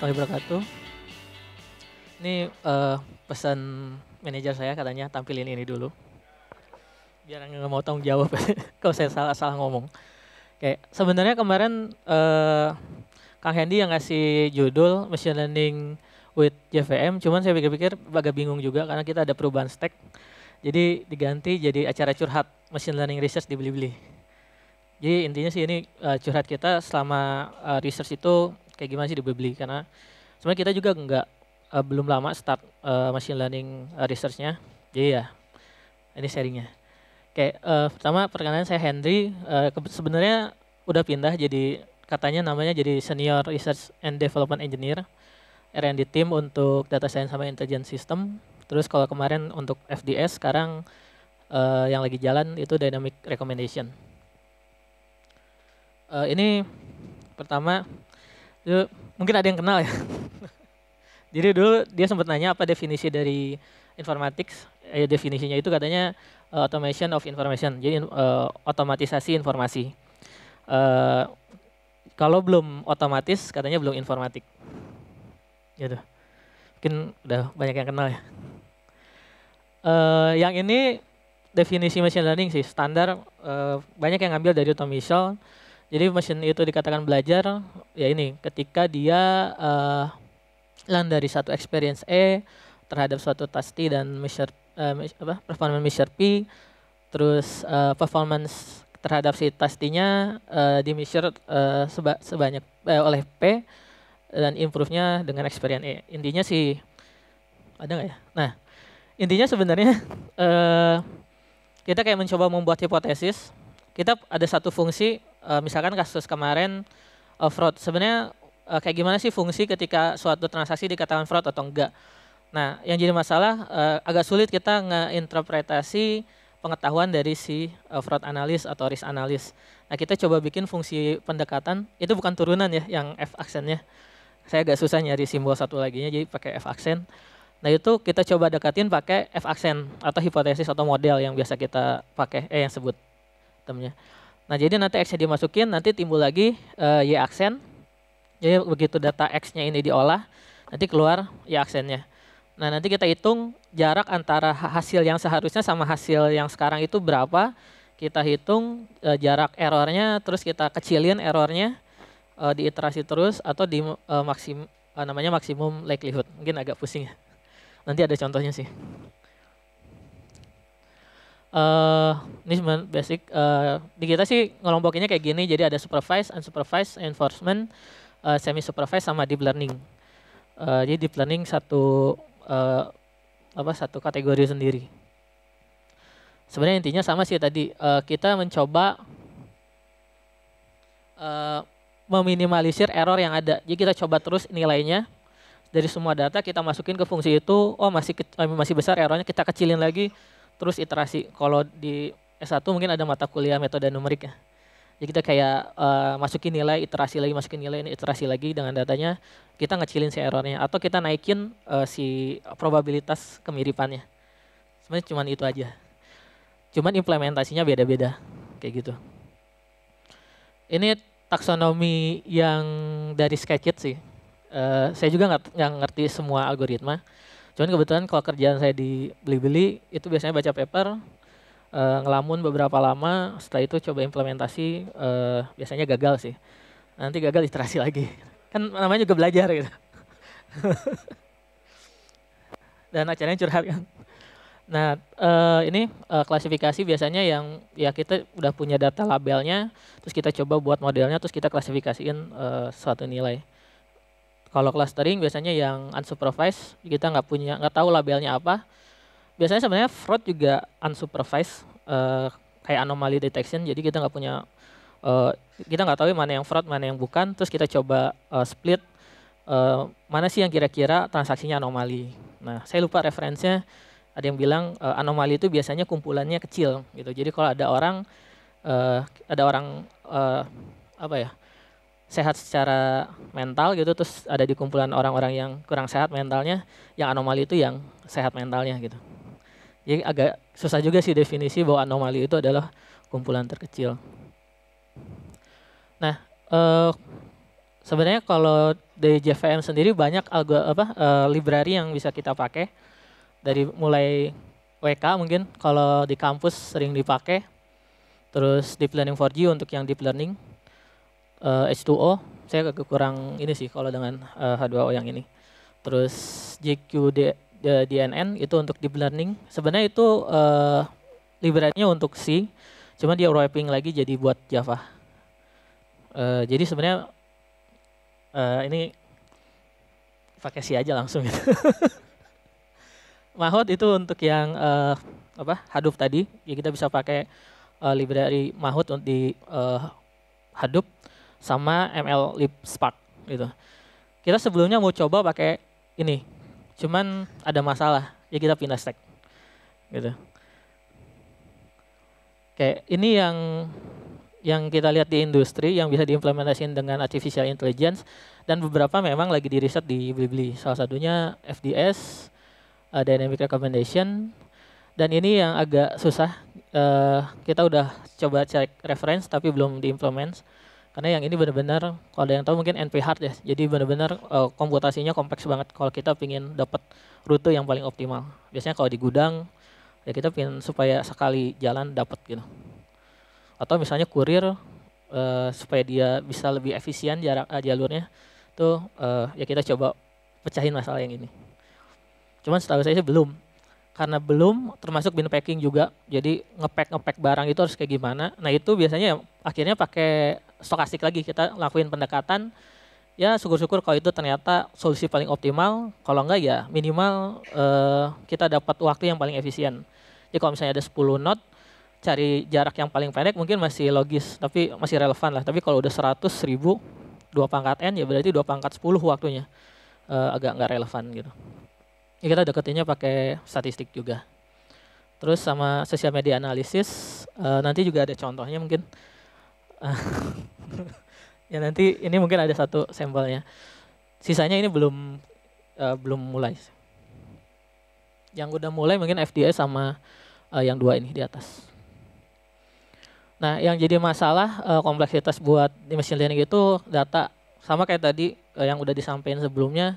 warahmatullahi wabarakatuh. Ini uh, pesan manajer saya katanya tampilin ini dulu. Biar nggak mau tanggung jawab kalau saya salah salah ngomong. Oke, sebenarnya kemarin uh, Kang Hendy yang ngasih judul machine learning with JVM, cuman saya pikir-pikir agak bingung juga karena kita ada perubahan stack. Jadi diganti jadi acara curhat machine learning research di Blibli. Jadi intinya sih ini uh, curhat kita selama uh, research itu kayak gimana sih dibeli Bibli karena sebenarnya kita juga nggak uh, belum lama start uh, machine learning uh, researchnya jadi ya ini sharingnya kayak uh, pertama perkenalan saya Henry uh, sebenarnya udah pindah jadi katanya namanya jadi senior research and development engineer R&D team untuk data science sama intelligence system terus kalau kemarin untuk FDS sekarang uh, yang lagi jalan itu dynamic recommendation uh, ini pertama Dulu, mungkin ada yang kenal ya. Jadi dulu dia sempat nanya apa definisi dari informatics. Ya definisinya itu katanya uh, automation of information. Jadi uh, otomatisasi informasi. Uh, kalau belum otomatis katanya belum informatik. Gitu. Mungkin udah banyak yang kenal ya. Uh, yang ini definisi machine learning sih standar uh, banyak yang ngambil dari Tom Michel jadi mesin itu dikatakan belajar ya ini ketika dia uh, dari satu experience E terhadap suatu task T dan measure uh, apa performance measure P terus uh, performance terhadap si task T-nya uh, di measure uh, seba sebanyak uh, oleh P dan improve-nya dengan experience E. Intinya sih ada nggak ya? Nah, intinya sebenarnya uh, kita kayak mencoba membuat hipotesis. Kita ada satu fungsi uh, misalkan kasus kemarin uh, fraud. Sebenarnya uh, kayak gimana sih fungsi ketika suatu transaksi dikatakan fraud atau enggak? Nah, yang jadi masalah uh, agak sulit kita ngeinterpretasi pengetahuan dari si uh, fraud analis atau risk analis. Nah, kita coba bikin fungsi pendekatan. Itu bukan turunan ya yang F aksennya. Saya agak susah nyari simbol satu lagi jadi pakai F aksen. Nah itu kita coba dekatin pakai F aksen atau hipotesis atau model yang biasa kita pakai, eh yang sebut temennya. Nah jadi nanti X-nya dimasukin, nanti timbul lagi uh, Y aksen. Jadi begitu data X-nya ini diolah, nanti keluar Y aksennya. Nah nanti kita hitung jarak antara hasil yang seharusnya sama hasil yang sekarang itu berapa. Kita hitung uh, jarak errornya, terus kita kecilin errornya uh, eh, di iterasi terus atau di uh, maksim, uh, namanya maksimum likelihood. Mungkin agak pusing ya. Nanti ada contohnya sih uh, ini sebenarnya basic uh, di kita sih ngelompokinnya kayak gini jadi ada supervised, unsupervised, enforcement, uh, eh, semi supervised sama deep learning. Uh, jadi deep learning satu uh, apa satu kategori sendiri. Sebenarnya intinya sama sih tadi uh, kita mencoba uh, meminimalisir error yang ada. Jadi kita coba terus nilainya dari semua data kita masukin ke fungsi itu, oh masih ke, masih besar errornya kita kecilin lagi terus iterasi kalau di S1 mungkin ada mata kuliah metode numerik ya jadi kita kayak uh, masukin nilai iterasi lagi masukin nilai iterasi lagi dengan datanya kita ngecilin si errornya atau kita naikin uh, si probabilitas kemiripannya sebenarnya cuman itu aja cuman implementasinya beda-beda kayak gitu ini taksonomi yang dari Sketchit sih uh, saya juga nggak ngerti semua algoritma Cuman kebetulan kalau kerjaan saya di beli-beli itu biasanya baca paper, uh, ngelamun beberapa lama, setelah itu coba implementasi, uh, biasanya gagal sih. Nanti gagal iterasi lagi. Kan namanya juga belajar gitu. Dan acaranya curhat kan. Nah uh, ini uh, klasifikasi biasanya yang ya kita udah punya data labelnya, terus kita coba buat modelnya, terus kita klasifikasiin uh, suatu nilai. Kalau clustering biasanya yang unsupervised kita nggak punya nggak tahu labelnya apa. Biasanya sebenarnya fraud juga unsupervised uh, kayak anomali detection. Jadi kita nggak punya uh, kita nggak tahu mana yang fraud mana yang bukan. Terus kita coba uh, split uh, mana sih yang kira-kira transaksinya anomali. Nah saya lupa referensinya ada yang bilang uh, anomali itu biasanya kumpulannya kecil gitu. Jadi kalau ada orang uh, ada orang uh, apa ya sehat secara mental gitu terus ada di kumpulan orang-orang yang kurang sehat mentalnya yang anomali itu yang sehat mentalnya gitu jadi agak susah juga sih definisi bahwa anomali itu adalah kumpulan terkecil nah eh, sebenarnya kalau dari JVM sendiri banyak algo apa eh, library yang bisa kita pakai dari mulai WK mungkin kalau di kampus sering dipakai terus deep learning for G untuk yang deep learning uh, eh, H2O saya kurang ini sih kalau dengan uh, eh, H2O yang ini. Terus JQD eh, DNN itu untuk deep learning. Sebenarnya itu uh, library untuk C, cuma dia wrapping lagi jadi buat Java. Uh, jadi sebenarnya uh, ini pakai C aja langsung gitu. Mahot itu untuk yang uh, apa Hadoop tadi, ya kita bisa pakai uh, library Mahot di uh, Hadoop sama ML Lip Spark gitu. Kita sebelumnya mau coba pakai ini, cuman ada masalah, ya kita pindah stack gitu. Oke, ini yang yang kita lihat di industri yang bisa diimplementasikan dengan artificial intelligence dan beberapa memang lagi di riset di Blibli. Salah satunya FDS, uh, eh, dynamic recommendation dan ini yang agak susah. Uh, kita udah coba cek reference tapi belum diimplement karena yang ini benar-benar kalau ada yang tahu mungkin NP hard ya jadi benar-benar uh, komputasinya kompleks banget kalau kita ingin dapat rute yang paling optimal biasanya kalau di gudang ya kita ingin supaya sekali jalan dapat gitu atau misalnya kurir uh, supaya dia bisa lebih efisien jarak uh, jalurnya tuh uh, ya kita coba pecahin masalah yang ini cuman setahu saya sih belum karena belum termasuk bin packing juga jadi ngepack ngepack barang itu harus kayak gimana nah itu biasanya akhirnya pakai stokastik lagi kita lakuin pendekatan ya syukur-syukur kalau itu ternyata solusi paling optimal kalau enggak ya minimal uh, kita dapat waktu yang paling efisien jadi kalau misalnya ada 10 knot cari jarak yang paling pendek mungkin masih logis tapi masih relevan lah tapi kalau udah 100 ribu dua pangkat n ya berarti dua pangkat 10 waktunya uh, agak nggak relevan gitu ya kita deketinnya pakai statistik juga terus sama sosial media analisis uh, nanti juga ada contohnya mungkin ya nanti ini mungkin ada satu sampelnya sisanya ini belum uh, belum mulai yang udah mulai mungkin FDS sama uh, yang dua ini di atas nah yang jadi masalah uh, kompleksitas buat di machine learning itu data sama kayak tadi uh, yang udah disampaikan sebelumnya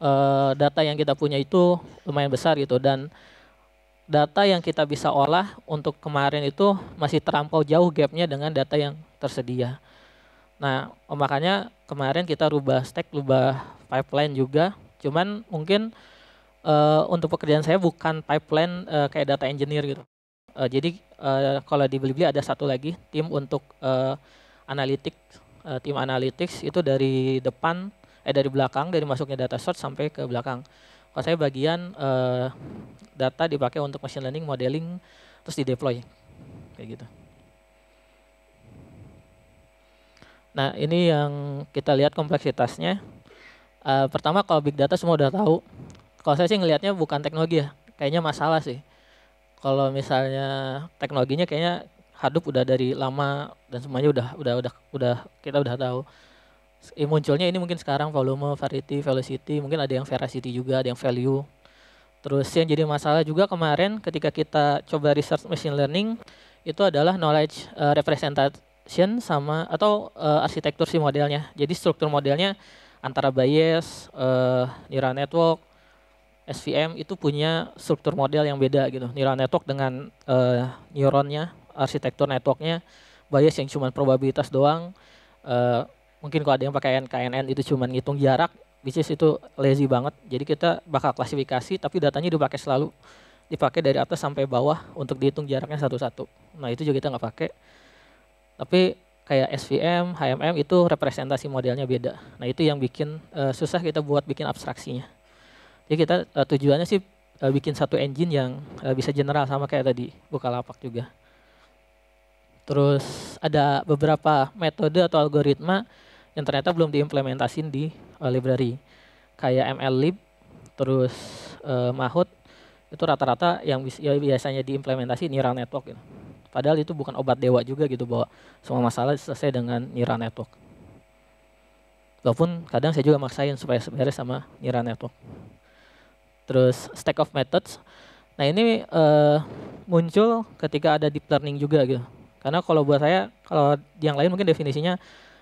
uh, data yang kita punya itu lumayan besar gitu dan data yang kita bisa olah untuk kemarin itu masih terampau jauh gapnya dengan data yang tersedia. Nah, makanya kemarin kita rubah stack, rubah pipeline juga. Cuman mungkin uh, untuk pekerjaan saya bukan pipeline uh, kayak data engineer gitu. Uh, jadi uh, kalau di Blibli ada satu lagi tim untuk uh, analitik, uh, tim analytics itu dari depan eh dari belakang dari masuknya data source sampai ke belakang kalau saya bagian uh, data dipakai untuk machine learning modeling terus di deploy kayak gitu nah ini yang kita lihat kompleksitasnya uh, pertama kalau big data semua udah tahu kalau saya sih ngelihatnya bukan teknologi ya kayaknya masalah sih kalau misalnya teknologinya kayaknya hadup udah dari lama dan semuanya udah udah udah udah kita udah tahu eh, munculnya ini mungkin sekarang volume, variety, velocity, mungkin ada yang veracity juga, ada yang value. Terus yang jadi masalah juga kemarin ketika kita coba research machine learning itu adalah knowledge uh, representation sama atau uh, arsitektur si modelnya. Jadi struktur modelnya antara bias, uh, neural network, SVM itu punya struktur model yang beda gitu. Neural network dengan uh, neuronnya, arsitektur networknya, bias yang cuma probabilitas doang, uh, mungkin kalau ada yang pakai KNN itu cuma ngitung jarak bisnis itu lazy banget jadi kita bakal klasifikasi tapi datanya dipakai selalu dipakai dari atas sampai bawah untuk dihitung jaraknya satu-satu nah itu juga kita nggak pakai tapi kayak SVM, HMM itu representasi modelnya beda. Nah itu yang bikin uh, susah kita buat bikin abstraksinya. Jadi kita uh, tujuannya sih uh, bikin satu engine yang uh, bisa general sama kayak tadi Bukalapak juga. Terus ada beberapa metode atau algoritma yang ternyata belum diimplementasin di uh, library kayak MLlib terus uh, Mahut itu rata-rata yang ya biasanya diimplementasi neural network gitu. Padahal itu bukan obat dewa juga gitu bahwa semua masalah selesai dengan neural network. Walaupun kadang saya juga maksain supaya sebenarnya sama neural network. Terus stack of methods. Nah ini uh, muncul ketika ada deep learning juga gitu. Karena kalau buat saya, kalau yang lain mungkin definisinya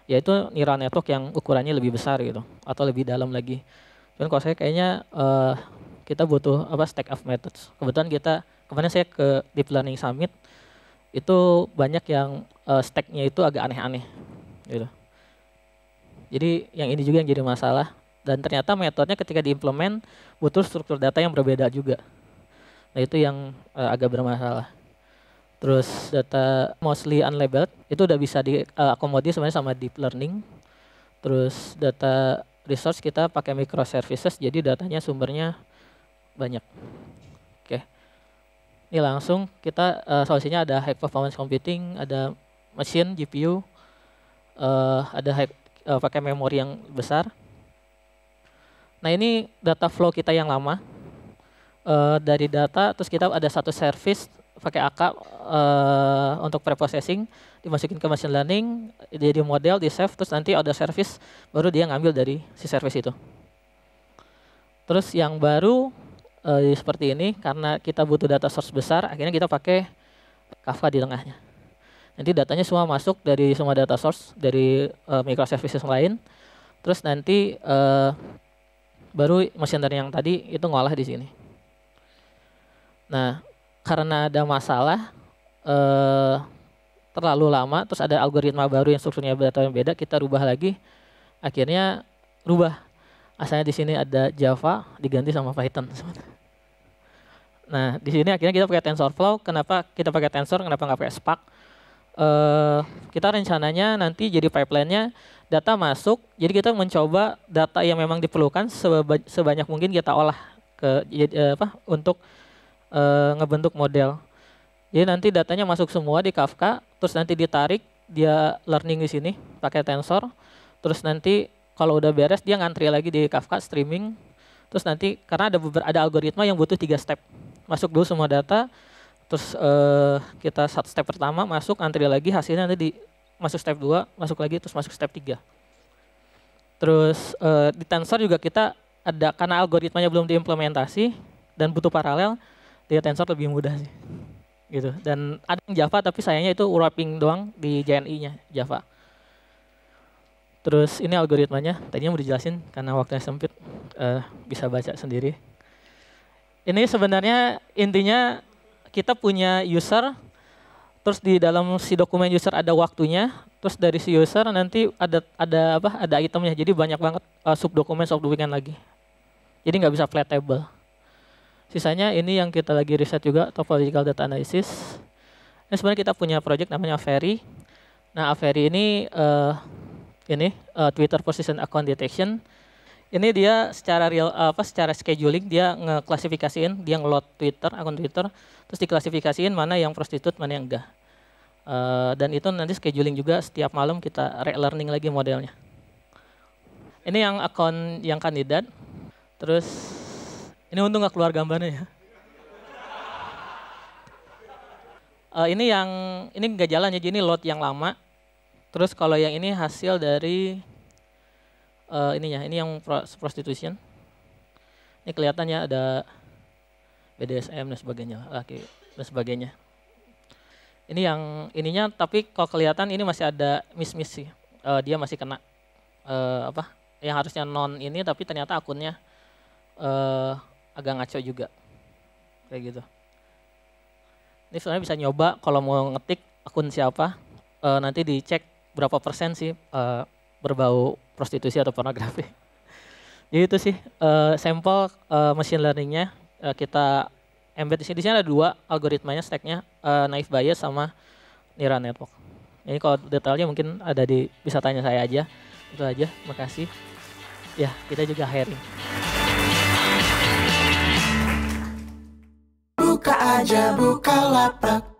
yaitu neural network yang ukurannya lebih besar gitu atau lebih dalam lagi. Cuman kalau saya kayaknya uh, kita butuh apa stack of methods. Kebetulan kita kemarin saya ke Deep Learning Summit itu banyak yang uh, stacknya itu agak aneh-aneh gitu. Jadi yang ini juga yang jadi masalah dan ternyata metodenya ketika diimplement butuh struktur data yang berbeda juga. Nah itu yang uh, agak bermasalah terus data mostly unlabeled itu udah bisa diakomodir eh, uh, sebenarnya sama deep learning terus data resource kita pakai microservices jadi datanya sumbernya banyak oke okay. ini langsung kita uh, solusinya ada high performance computing ada mesin GPU uh, eh, ada high, uh, pakai memori yang besar nah ini data flow kita yang lama uh, dari data terus kita ada satu service pakai AK uh, eh, untuk preprocessing dimasukin ke machine learning jadi model di save terus nanti ada service baru dia ngambil dari si service itu terus yang baru uh, seperti ini karena kita butuh data source besar akhirnya kita pakai Kafka di tengahnya nanti datanya semua masuk dari semua data source dari uh, microservices lain terus nanti uh, baru machine learning yang tadi itu ngolah di sini nah karena ada masalah eh, terlalu lama terus ada algoritma baru yang strukturnya beda beda kita rubah lagi akhirnya rubah asalnya di sini ada Java diganti sama Python nah di sini akhirnya kita pakai TensorFlow kenapa kita pakai Tensor kenapa nggak pakai Spark eh, kita rencananya nanti jadi pipeline-nya data masuk jadi kita mencoba data yang memang diperlukan sebanyak mungkin kita olah ke eh, apa untuk e, ngebentuk model. Jadi nanti datanya masuk semua di Kafka, terus nanti ditarik dia learning di sini pakai tensor, terus nanti kalau udah beres dia ngantri lagi di Kafka streaming, terus nanti karena ada ada algoritma yang butuh tiga step, masuk dulu semua data, terus e, kita satu step pertama masuk antri lagi hasilnya nanti di masuk step dua, masuk lagi terus masuk step tiga. Terus e, di tensor juga kita ada karena algoritmanya belum diimplementasi dan butuh paralel, dia tensor lebih mudah sih gitu dan ada yang Java tapi sayangnya itu wrapping doang di JNI-nya Java terus ini algoritmanya tadinya mau dijelasin karena waktunya sempit uh, bisa baca sendiri ini sebenarnya intinya kita punya user terus di dalam si dokumen user ada waktunya terus dari si user nanti ada ada apa ada itemnya jadi banyak banget uh, eh, sub dokumen sub dokumen lagi jadi nggak bisa flat table Sisanya ini yang kita lagi riset juga topological data analysis. Ini sebenarnya kita punya project namanya Ferry. Nah, Ferry ini uh, ini uh, Twitter position account detection. Ini dia secara real apa secara scheduling dia ngeklasifikasiin, dia ngelot Twitter, akun Twitter, terus diklasifikasiin mana yang prostitut, mana yang enggak. Uh, dan itu nanti scheduling juga setiap malam kita relearning lagi modelnya. Ini yang akun yang kandidat. Terus ini untung nggak keluar gambarnya ya. Uh, ini yang ini nggak jalan ya, jadi ini lot yang lama. Terus kalau yang ini hasil dari uh, ya, ini yang prostitution. Ini kelihatannya ada BDSM dan sebagainya, laki dan sebagainya. Ini yang ininya, tapi kalau kelihatan ini masih ada miss-miss sih. Uh, dia masih kena uh, apa? Yang harusnya non ini, tapi ternyata akunnya uh, agak ngaco juga kayak gitu ini sebenarnya bisa nyoba kalau mau ngetik akun siapa e, nanti dicek berapa persen sih e, berbau prostitusi atau pornografi jadi ya itu sih e, sampel e, machine learningnya e, kita embed di sini ada dua algoritmanya stacknya e, naive bias sama neural network ini kalau detailnya mungkin ada di bisa tanya saya aja itu aja makasih ya kita juga hiring aja buka lapak.